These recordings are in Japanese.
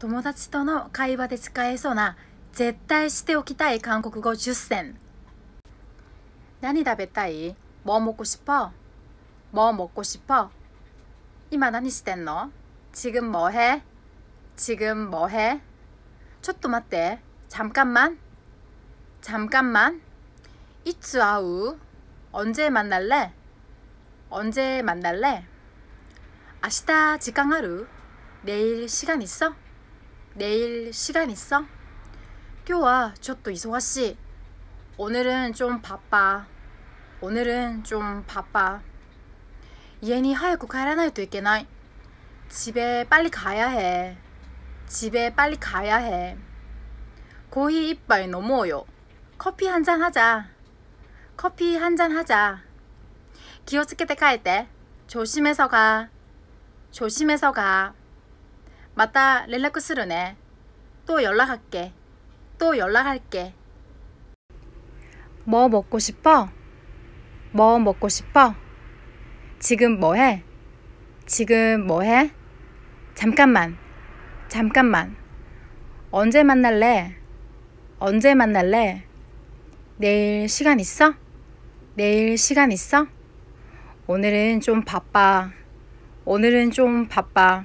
友達との会話で使えそうな絶対しておきたい韓国語10選何食べたい뭐먹고싶어뭐먹고싶어今何してんの지금뭐해지금뭐해ちょっと待って잠깐만잠깐만이츠아우언제만날래언제만날래明日時間ある내일시간있어 내일 시간 있어? 교와 저또 이소화 씨 오늘은 좀 바빠 오늘은 좀 바빠 얘니 하얗고 가라나이 도 있겠나이 집에 빨리 가야 해 집에 빨리 가야 해고이 이빨 넘어요 커피 한 잔 하자 커피 한잔 하자 기어스케 때갈때 조심해서 가 조심해서 가 맞다 릴라쿠스르네또 연락할게 또 연락할게 뭐 먹고 싶어? 뭐 먹고 싶어? 지금 뭐해? 지금 뭐해? 잠깐만 잠깐만 언제 만날래? 언제 만날래? 내일 시간 있어? 내일 시간 있어? 오늘은 좀 바빠. 오늘은 좀 바빠.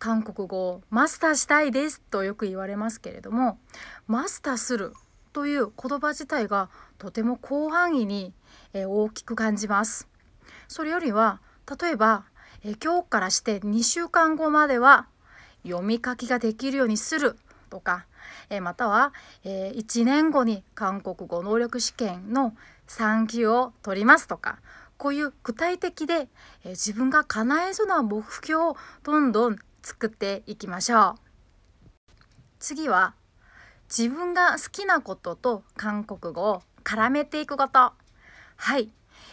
韓国語をマスターしたいですとよく言われますけれどもマスターするという言葉自体がとても広範囲に大きく感じます。それよりは例えば今日からして2週間後までは読み書きができるようにするとかまたは1年後に韓国語能力試験の3級を取りますとかこういう具体的で自分が叶えそうな目標をどんどん作っていきましょう次は自分が好きなことと韓国語を絡めていくことはい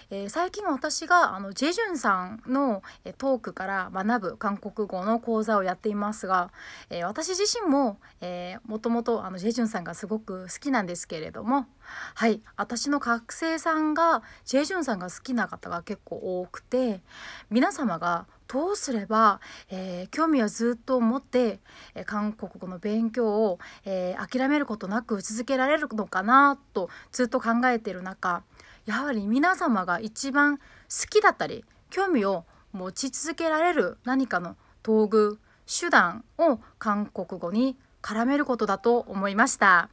えー、最近私があのジェジュンさんの、えトークから学ぶ韓国語の講座をやっていますが、えー、私自身も、えもともとあのジェジュンさんがすごく好きなんですけれどもはい私の学生さんがジェジュンさんが好きな方が結構多くて皆様がどうすれば、えー、興味をずっと持って、えー、韓国語の勉強を、えー、諦めることなく続けられるのかなとずっと考えている中やはり皆様が一番好きだったり興味を持ち続けられる何かの道具手段を韓国語に絡めることだと思いました。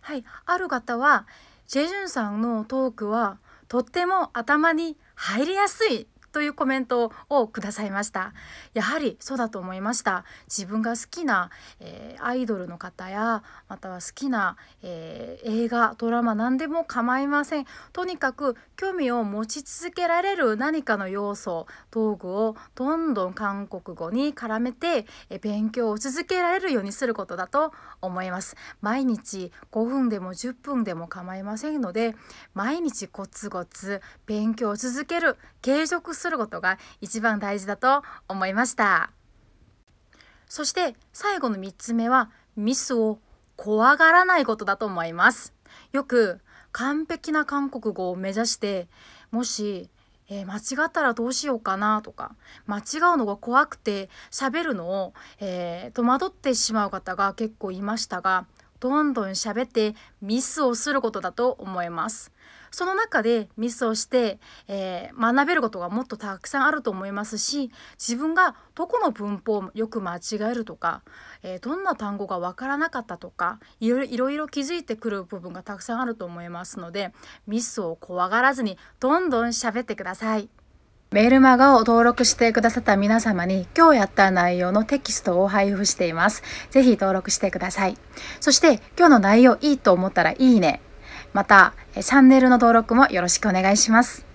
はい、ある方はジェジュンさんのトークはとっても頭に入りやすいというコメントをくださいましたやはりそうだと思いました自分が好きな、えー、アイドルの方やまたは好きな、えー、映画ドラマ何でも構いませんとにかく興味を持ち続けられる何かの要素道具をどんどん韓国語に絡めて、えー、勉強を続けられるようにすることだと思います毎日5分でも10分でも構いませんので毎日コツコツ勉強を続ける継続するすることが一番大事だと思いましたそして最後の3つ目はミスを怖がらないことだと思いますよく完璧な韓国語を目指してもしえー、間違ったらどうしようかなとか間違うのが怖くて喋るのを、えー、戸惑ってしまう方が結構いましたがどんどん喋ってミスをすることだと思いますその中でミスをして、えー、学べることがもっとたくさんあると思いますし自分がどこの文法をよく間違えるとか、えー、どんな単語が分からなかったとかいろいろいろ気づいてくる部分がたくさんあると思いますのでミスを怖がらずにどんどん喋ってください。メールマガを登録してくださった皆様に今日やった内容のテキストを配布しています。ぜひ登録してください。そして今日の内容いいと思ったらいいね。またチャンネルの登録もよろしくお願いします